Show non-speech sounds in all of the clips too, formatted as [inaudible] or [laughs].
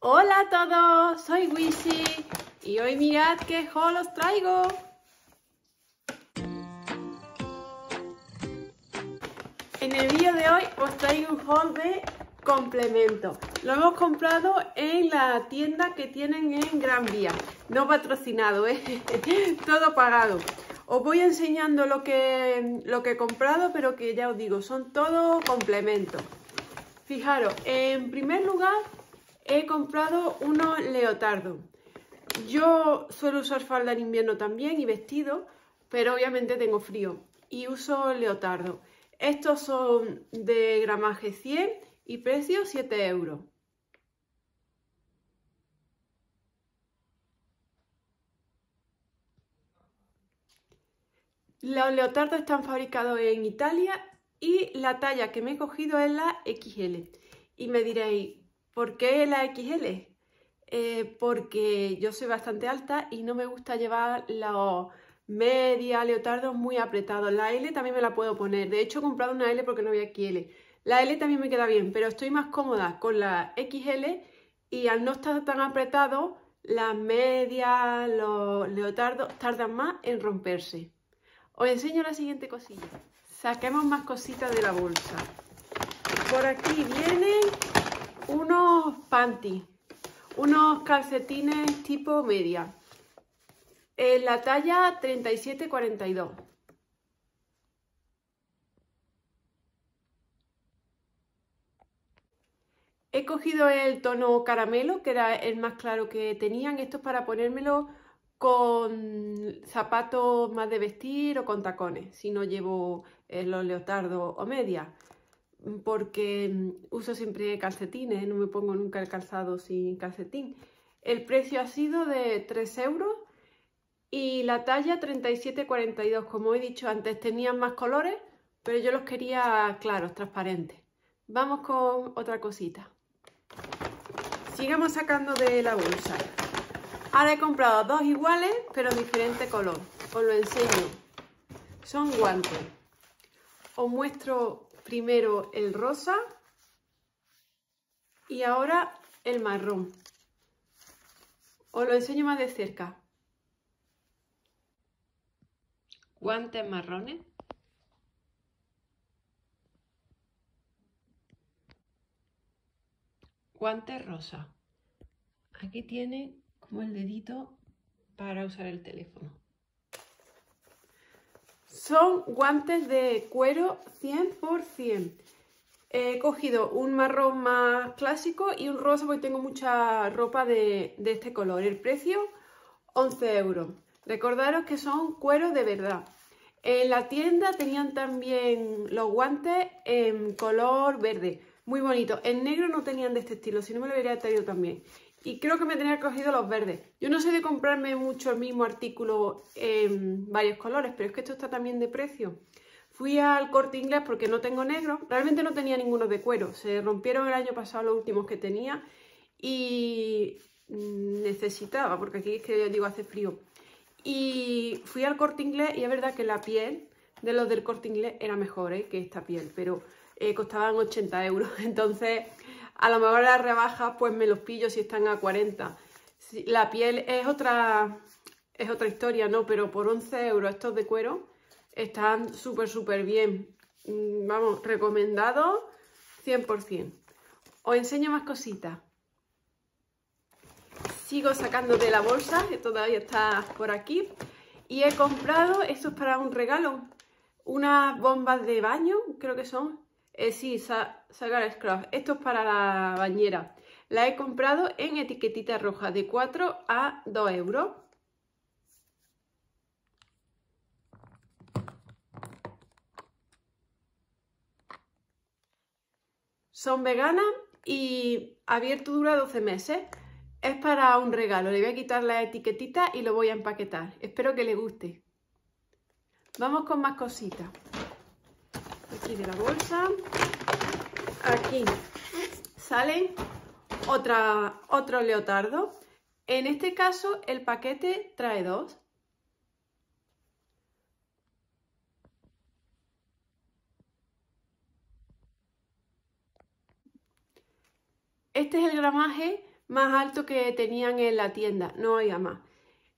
Hola a todos, soy Wishy y hoy mirad qué haul os traigo. En el vídeo de hoy os traigo un haul de complementos. Lo hemos comprado en la tienda que tienen en Gran Vía. No patrocinado, ¿eh? [laughs] todo pagado. Os voy enseñando lo que, lo que he comprado, pero que ya os digo, son todo complementos. Fijaros, en primer lugar he comprado unos leotardos. Yo suelo usar falda en invierno también y vestido, pero obviamente tengo frío y uso leotardo. Estos son de gramaje 100 y precio 7 euros. Los leotardos están fabricados en Italia y la talla que me he cogido es la XL. Y me diréis, ¿Por qué la XL? Eh, porque yo soy bastante alta y no me gusta llevar los media leotardos muy apretados. La L también me la puedo poner. De hecho, he comprado una L porque no había XL. La L también me queda bien, pero estoy más cómoda con la XL y al no estar tan apretado, las medias, los leotardos tardan más en romperse. Os enseño la siguiente cosilla. Saquemos más cositas de la bolsa. Por aquí vienen unos panty, unos calcetines tipo media, en la talla 37-42. He cogido el tono caramelo, que era el más claro que tenían. Esto es para ponérmelo con zapatos más de vestir o con tacones, si no llevo los leotardos o media porque uso siempre calcetines, no me pongo nunca el calzado sin calcetín. El precio ha sido de 3 euros y la talla 37-42. Como he dicho antes, tenían más colores, pero yo los quería claros, transparentes. Vamos con otra cosita. Sigamos sacando de la bolsa. Ahora he comprado dos iguales, pero diferente color. Os lo enseño. Son guantes. Os muestro primero el rosa y ahora el marrón. Os lo enseño más de cerca. Guantes marrones. Guantes rosa. Aquí tiene como el dedito para usar el teléfono. Son guantes de cuero 100%. He cogido un marrón más clásico y un rosa porque tengo mucha ropa de, este color. El precio, 11 euros. Recordaros que son cuero de verdad. En la tienda tenían también los guantes en color verde. Muy bonito. En negro no tenían de este estilo, si no me lo hubiera traído también y creo que me tenía cogido los verdes. Yo no sé de comprarme mucho el mismo artículo en varios colores, pero es que esto está también de precio. Fui al corte inglés porque no tengo negro. Realmente no tenía ninguno de cuero. Se rompieron el año pasado los últimos que tenía y necesitaba, porque aquí es que yo digo hace frío. Y fui al corte inglés y es verdad que la piel de los del corte inglés era mejor ¿eh? que esta piel, pero eh, costaban 80 euros. [laughs] Entonces a lo mejor las rebajas pues me los pillo si están a 40. La piel es otra, es otra historia, ¿no? Pero por 11 euros estos de cuero están súper, súper bien. Mm, vamos, recomendado 100%. Os enseño más cositas. Sigo sacando de la bolsa, que todavía está por aquí. Y he comprado, esto es para un regalo, unas bombas de baño, creo que son, eh, sí, Sagar Esto es para la bañera. La he comprado en etiquetita roja de 4 a 2 euros. Son veganas y abierto dura 12 meses. Es para un regalo. Le voy a quitar la etiquetita y lo voy a empaquetar. Espero que le guste. Vamos con más cositas de la bolsa. Aquí salen otra, otro leotardo. En este caso el paquete trae dos. Este es el gramaje más alto que tenían en la tienda, no había más.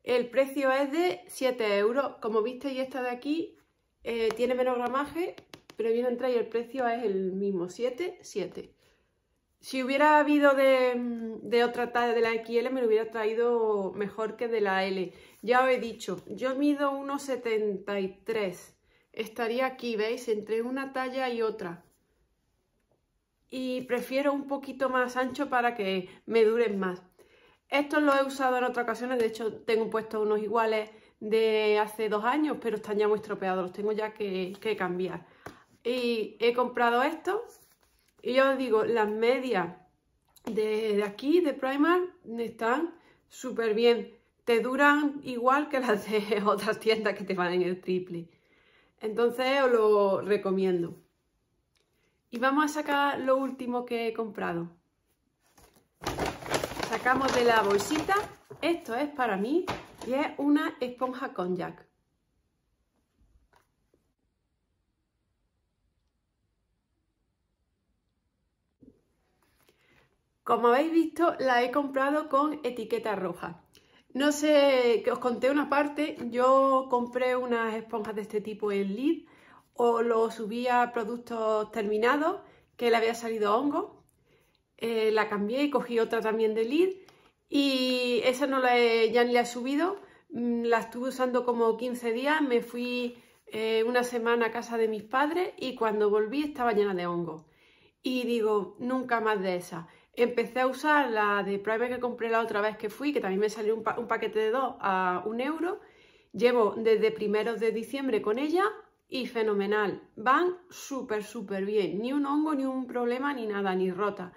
El precio es de 7 euros. Como viste y esta de aquí eh, tiene menos gramaje, pero viene entre y el precio es el mismo, 7, 7. Si hubiera habido de, otra talla de la XL, me lo hubiera traído mejor que de la L. Ya os he dicho, yo mido 1,73. Estaría aquí, ¿veis? Entre una talla y otra. Y prefiero un poquito más ancho para que me duren más. Esto lo he usado en otras ocasiones, de hecho tengo puestos unos iguales de hace dos años, pero están ya muy estropeados, los tengo ya que cambiar. Y he comprado esto. Y yo os digo, las medias de, aquí, de Primark, están súper bien. Te duran igual que las de [laughs] otras tiendas que te van en el triple. Entonces os lo recomiendo. Y vamos a sacar lo último que he comprado. Sacamos de la bolsita. Esto es para mí y es una esponja con jack. Como habéis visto, la he comprado con etiqueta roja. No sé, que os conté una parte, yo compré unas esponjas de este tipo en Lid o lo subí a productos terminados que le había salido hongo. Eh, la cambié y cogí otra también de Lid y esa no la he, ya ni la he subido. Mm, la estuve usando como 15 días, me fui eh, una semana a casa de mis padres y cuando volví estaba llena de hongo. Y digo, nunca más de esa. Empecé a usar la de Prime que compré la otra vez que fui, que también me salió un, paquete de dos a un euro. Llevo desde primeros de diciembre con ella y fenomenal. Van súper, súper bien. Ni un hongo, ni un problema, ni nada, ni rota.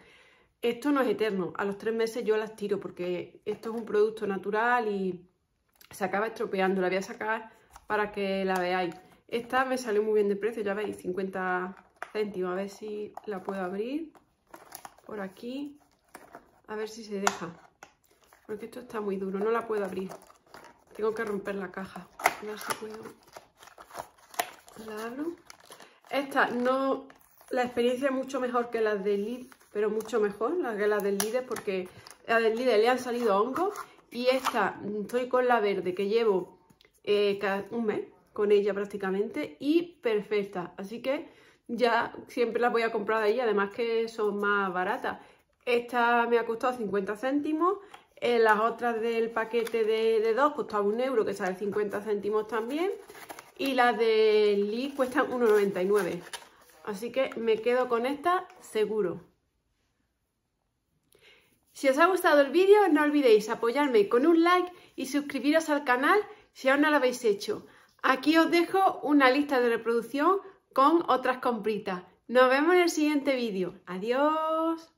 Esto no es eterno. A los tres meses yo las tiro porque esto es un producto natural y se acaba estropeando. La voy a sacar para que la veáis. Esta me salió muy bien de precio, ya veis, 50 céntimos. A ver si la puedo abrir por aquí. A ver si se deja. Porque esto está muy duro, no la puedo abrir. Tengo que romper la caja. A ver si puedo. La abro. Esta no... La experiencia es mucho mejor que las del Lid, pero mucho mejor las que las del Lid porque a del Lid le han salido hongos y esta estoy con la verde que llevo eh, un mes con ella prácticamente y perfecta. Así que ya siempre las voy a comprar ahí, además que son más baratas. Esta me ha costado 50 céntimos, eh, las otras del paquete de, de dos costaban un euro, que sale 50 céntimos también, y las de Lee cuestan 1,99. Así que me quedo con esta seguro. Si os ha gustado el vídeo, no olvidéis apoyarme con un like y suscribiros al canal si aún no lo habéis hecho. Aquí os dejo una lista de reproducción con otras compritas. Nos vemos en el siguiente vídeo. Adiós.